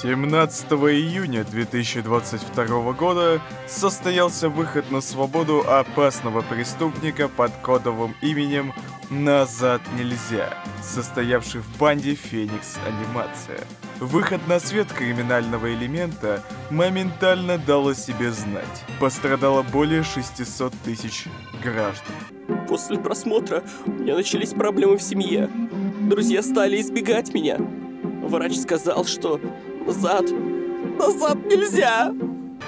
17 июня 2022 года состоялся выход на свободу опасного преступника под кодовым именем «Назад нельзя», состоявший в банде «Феникс Анимация». Выход на свет криминального элемента моментально дал о себе знать. Пострадало более 600 тысяч граждан. После просмотра у меня начались проблемы в семье. Друзья стали избегать меня. Врач сказал, что Назад! Назад нельзя!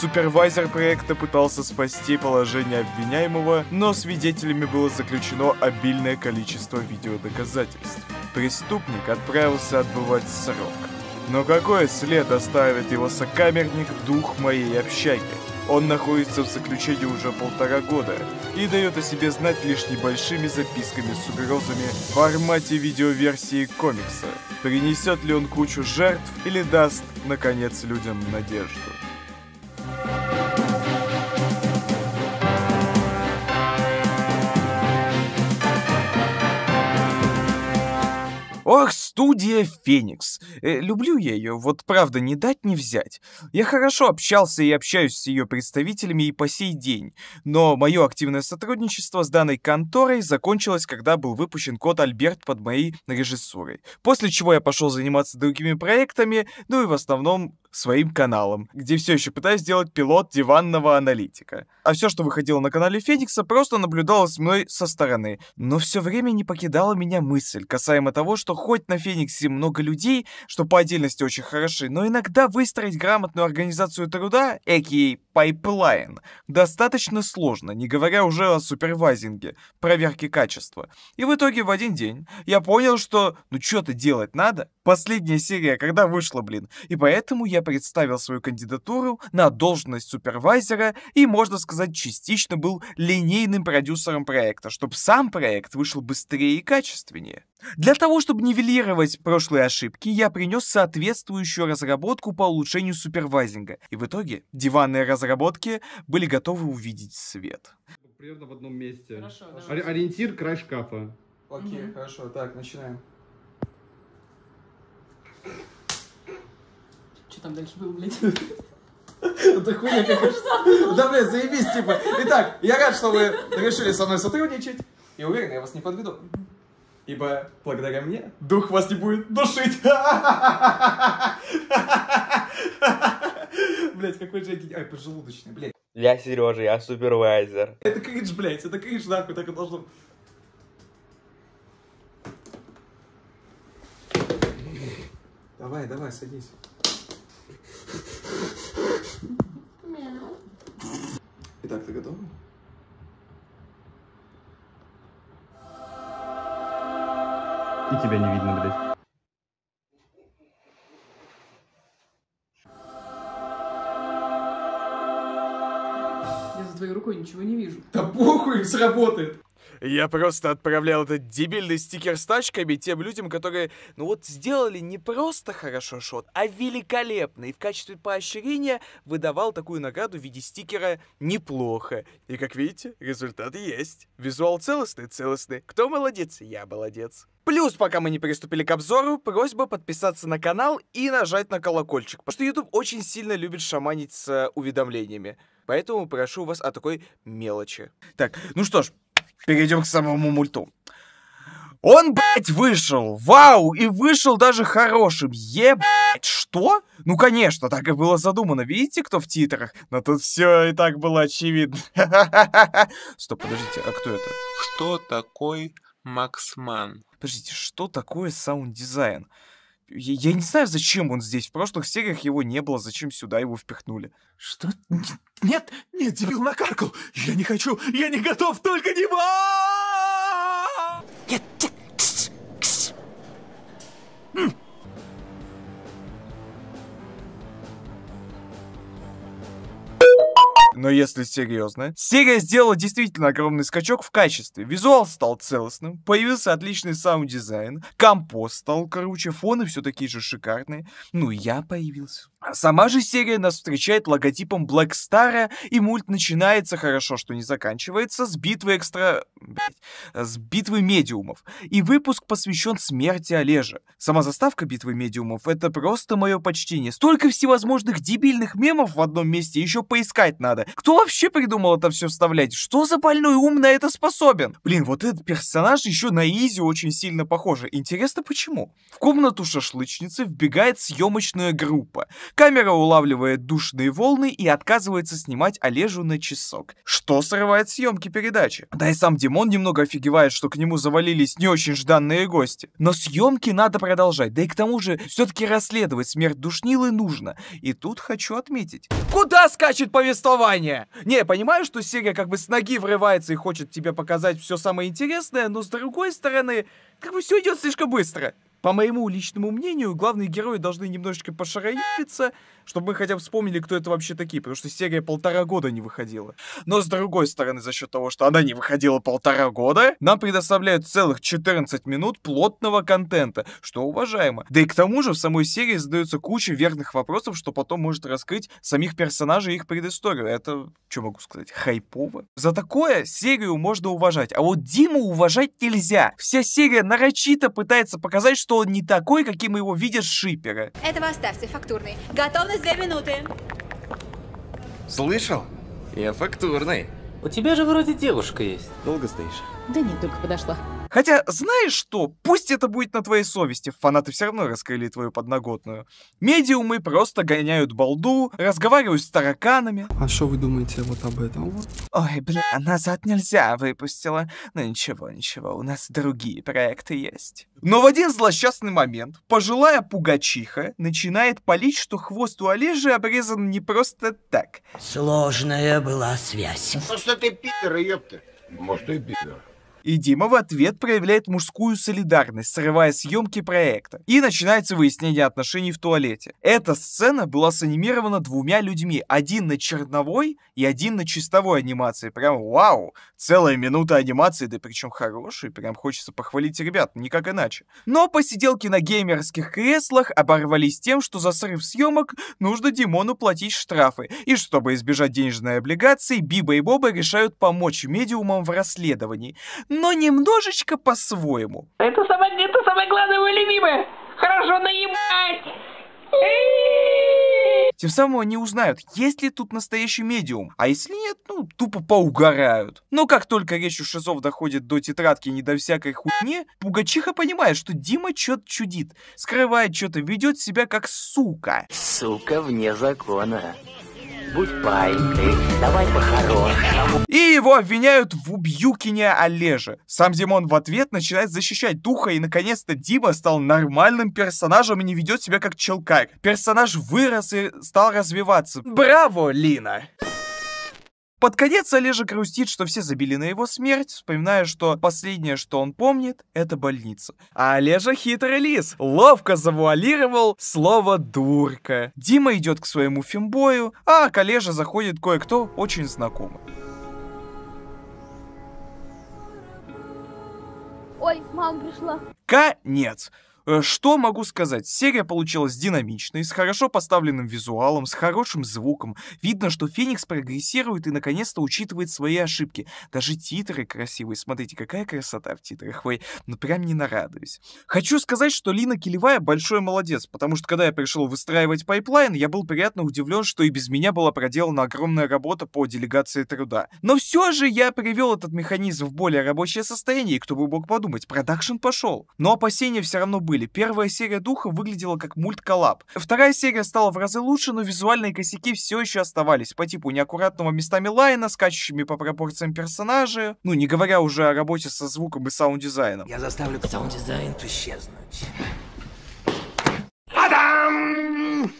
Супервайзер проекта пытался спасти положение обвиняемого, но свидетелями было заключено обильное количество видеодоказательств. Преступник отправился отбывать срок. Но какой след оставит его сокамерник дух моей общаги? Он находится в заключении уже полтора года и дает о себе знать лишь небольшими записками с угрозами в формате видеоверсии комикса. Принесет ли он кучу жертв или даст, наконец, людям надежду? Ох, студия «Феникс». Э, люблю я ее, вот правда, не дать не взять. Я хорошо общался и общаюсь с ее представителями и по сей день, но мое активное сотрудничество с данной конторой закончилось, когда был выпущен код «Альберт» под моей режиссурой. После чего я пошел заниматься другими проектами, ну и в основном своим каналом, где все еще пытаюсь сделать пилот диванного аналитика. А все, что выходило на канале Феникса, просто наблюдалось мной со стороны. Но все время не покидала меня мысль касаемо того, что хоть на Фениксе много людей, что по отдельности очень хороши, но иногда выстроить грамотную организацию труда, эки пайплайн, достаточно сложно, не говоря уже о супервайзинге, проверке качества. И в итоге в один день я понял, что ну что-то делать надо. Последняя серия когда вышла, блин. И поэтому я представил свою кандидатуру на должность супервайзера и, можно сказать, частично был линейным продюсером проекта, чтобы сам проект вышел быстрее и качественнее. Для того, чтобы нивелировать прошлые ошибки, я принес соответствующую разработку по улучшению супервайзинга, и в итоге диванные разработки были готовы увидеть свет. Примерно в одном месте. Хорошо, Ори ориентир край шкафа. Окей, угу. хорошо, так, начинаем. Что там дальше было, блядь? Да хуйня какая-то. Да, блядь, заебись, типа. Итак, я рад, что вы решили со мной сотрудничать. И уверен, я вас не подведу. Ибо благодаря мне дух вас не будет душить. Блять, какой же я... Ай, поджелудочный, блять. Я Сережа, я супервайзер. Это кринж, блять, это кринж, нахуй, так и должно... Давай, давай, садись. Итак, ты готова? И тебя не видно, блядь. Я за твоей рукой ничего не вижу. Да похуй, сработает! Я просто отправлял этот дебильный стикер с тачками тем людям, которые, ну вот, сделали не просто хорошо шот, а великолепно. И в качестве поощрения выдавал такую награду в виде стикера неплохо. И, как видите, результат есть. Визуал целостный, целостный. Кто молодец? Я молодец. Плюс, пока мы не приступили к обзору, просьба подписаться на канал и нажать на колокольчик, потому что YouTube очень сильно любит шаманить с э, уведомлениями. Поэтому прошу вас о такой мелочи. Так, ну что ж, перейдем к самому мульту. Он, блядь, вышел. Вау! И вышел даже хорошим. Ебать, что? Ну, конечно, так и было задумано. Видите, кто в титрах? Но тут все и так было очевидно. Стоп, подождите, а кто это? Кто такой Максман? Подождите, что такое саунд-дизайн? Я, я не знаю, зачем он здесь. В прошлых сериях его не было, зачем сюда его впихнули. Что? Нет, нет, дебил накаркал! Я не хочу, я не готов, только не... Нет, нет, Но если серьезно, серия сделала действительно огромный скачок в качестве. Визуал стал целостным, появился отличный саунд-дизайн, компост стал круче, фоны все такие же шикарные. Ну, и я появился. Сама же серия нас встречает логотипом Black Star, и мульт начинается, хорошо, что не заканчивается, с битвы экстра... Блять, с битвы медиумов. И выпуск посвящен смерти Олежа. Сама заставка битвы медиумов — это просто мое почтение. Столько всевозможных дебильных мемов в одном месте еще поискать надо. Кто вообще придумал это все вставлять? Что за больной ум на это способен? Блин, вот этот персонаж еще на Изи очень сильно похож. Интересно, почему? В комнату шашлычницы вбегает съемочная группа. Как Камера улавливает душные волны и отказывается снимать Олежу на часок, что срывает съемки передачи. Да и сам Димон немного офигевает, что к нему завалились не очень жданные гости. Но съемки надо продолжать, да и к тому же все-таки расследовать смерть душнилы нужно. И тут хочу отметить. Куда скачет повествование? Не, понимаю, что серия как бы с ноги врывается и хочет тебе показать все самое интересное, но с другой стороны, как бы все идет слишком быстро. По моему личному мнению, главные герои должны немножечко пошароиться, чтобы мы хотя бы вспомнили, кто это вообще такие, потому что серия полтора года не выходила. Но с другой стороны, за счет того, что она не выходила полтора года, нам предоставляют целых 14 минут плотного контента, что уважаемо. Да и к тому же в самой серии задается куча верных вопросов, что потом может раскрыть самих персонажей и их предысторию. Это, что могу сказать, хайпово. За такое серию можно уважать, а вот Диму уважать нельзя. Вся серия нарочито пытается показать, что он не такой, каким его видят шиперы. Этого оставьте, фактурный. Готовность две минуты. Слышал? Я фактурный. У тебя же вроде девушка есть. Долго стоишь? Да нет, только подошла. Хотя, знаешь что, пусть это будет на твоей совести, фанаты все равно раскрыли твою подноготную. Медиумы просто гоняют балду, разговаривают с тараканами. А что вы думаете вот об этом Ой, бля, назад нельзя выпустила. Но ну, ничего, ничего, у нас другие проекты есть. Но в один злосчастный момент пожилая пугачиха начинает палить, что хвост у Олежи обрезан не просто так. Сложная была связь. Ну что ты пидор, ёпта? Может, и пидор. И Дима в ответ проявляет мужскую солидарность, срывая съемки проекта. И начинается выяснение отношений в туалете. Эта сцена была санимирована двумя людьми. Один на черновой и один на чистовой анимации. Прям вау! Целая минута анимации, да причем хорошей. Прям хочется похвалить ребят, никак иначе. Но посиделки на геймерских креслах оборвались тем, что за срыв съемок нужно Димону платить штрафы. И чтобы избежать денежной облигации, Биба и Боба решают помочь медиумам в расследовании но немножечко по-своему. Это самое, это самое главное, мое любимое. Хорошо наебать. Тем самым они узнают, есть ли тут настоящий медиум, а если нет, ну, тупо поугарают. Но как только речь у шизов доходит до тетрадки не до всякой хуйни, Пугачиха понимает, что Дима чё-то чудит, скрывает что-то, ведет себя как сука. Сука вне закона. Будь пайкой, давай по-хорошему. И его обвиняют в убьюкине Олеже. Сам Димон в ответ начинает защищать духа, и наконец-то Дима стал нормальным персонажем и не ведет себя как челкарь. Персонаж вырос и стал развиваться. Браво, Лина! Под конец Олежек грустит, что все забили на его смерть, вспоминая, что последнее, что он помнит, это больница. А Олежа хитрый лис, ловко завуалировал слово «дурка». Дима идет к своему фимбою, а к Олеже заходит кое-кто очень знакомый. Ой, мама пришла. Конец. Э, что могу сказать? Серия получилась динамичной, с хорошо поставленным визуалом, с хорошим звуком. Видно, что Феникс прогрессирует и наконец-то учитывает свои ошибки. Даже титры красивые. Смотрите, какая красота в титрах. Ой, ну прям не нарадуюсь. Хочу сказать, что Лина Келевая большой молодец, потому что когда я пришел выстраивать пайплайн, я был приятно удивлен, что и без меня была проделана огромная работа по делегации труда. Но все же я привел этот механизм в более рабочее состояние, и кто бы мог подумать, продакшн пошел. Но опасения все равно были были. Первая серия Духа выглядела как мульт-коллаб. Вторая серия стала в разы лучше, но визуальные косяки все еще оставались, по типу неаккуратного местами лайна, скачущими по пропорциям персонажей, ну, не говоря уже о работе со звуком и саунд-дизайном. Я заставлю саунд-дизайн исчезнуть. Адам!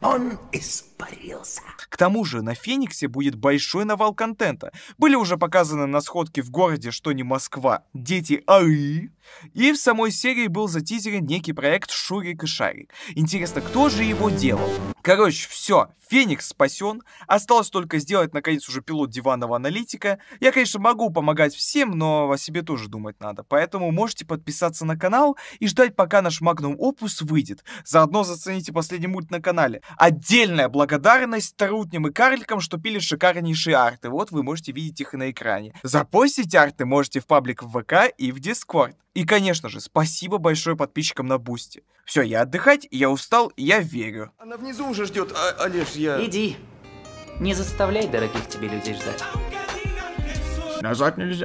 Он исчез испарился. К тому же на Фениксе будет большой навал контента. Были уже показаны на сходке в городе, что не Москва, дети АИ. И в самой серии был затизерен некий проект Шурик и Шарик. Интересно, кто же его делал? Короче, все, Феникс спасен. Осталось только сделать, наконец, уже пилот диванного аналитика. Я, конечно, могу помогать всем, но о себе тоже думать надо. Поэтому можете подписаться на канал и ждать, пока наш Magnum Opus выйдет. Заодно зацените последний мульт на канале. Отдельная благодарность благодарность тарутням и карликам, что пили шикарнейшие арты. Вот вы можете видеть их и на экране. Запостить арты можете в паблик в ВК и в Дискорд. И, конечно же, спасибо большое подписчикам на Бусти. Все, я отдыхать, я устал, я верю. Она внизу уже ждет, а, Олеж, я... Иди. Не заставляй дорогих тебе людей ждать. Назад нельзя.